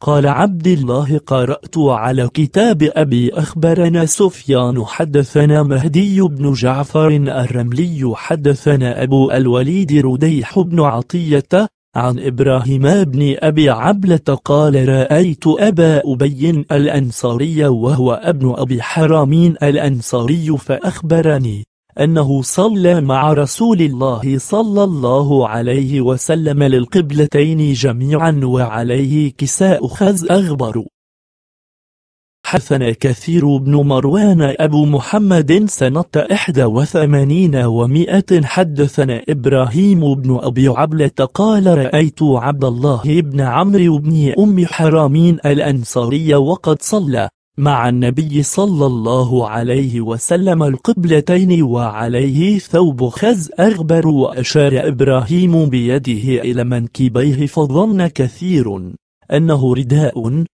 قال عبد الله قرأت على كتاب أبي أخبرنا سفيان حدثنا مهدي بن جعفر الرملي حدثنا أبو الوليد رديح بن عطية عن إبراهيم بن أبي عبلة قال رأيت أبا أبي الأنصاري وهو ابن أبي حرامين الأنصاري فأخبرني أنه صلى مع رسول الله صلى الله عليه وسلم للقبلتين جميعا وعليه كساء خز أغبر حثنا كثير بن مروان أبو محمد سنة 81 ومئة حدثنا إبراهيم بن أبي عبلة قال رأيت عبد الله بن عمرو بن أم حرامين الأنصارية وقد صلى مع النبي صلى الله عليه وسلم القبلتين وعليه ثوب خز أغبر وأشار إبراهيم بيده إلى منكبيه فظن كثير أنه رداء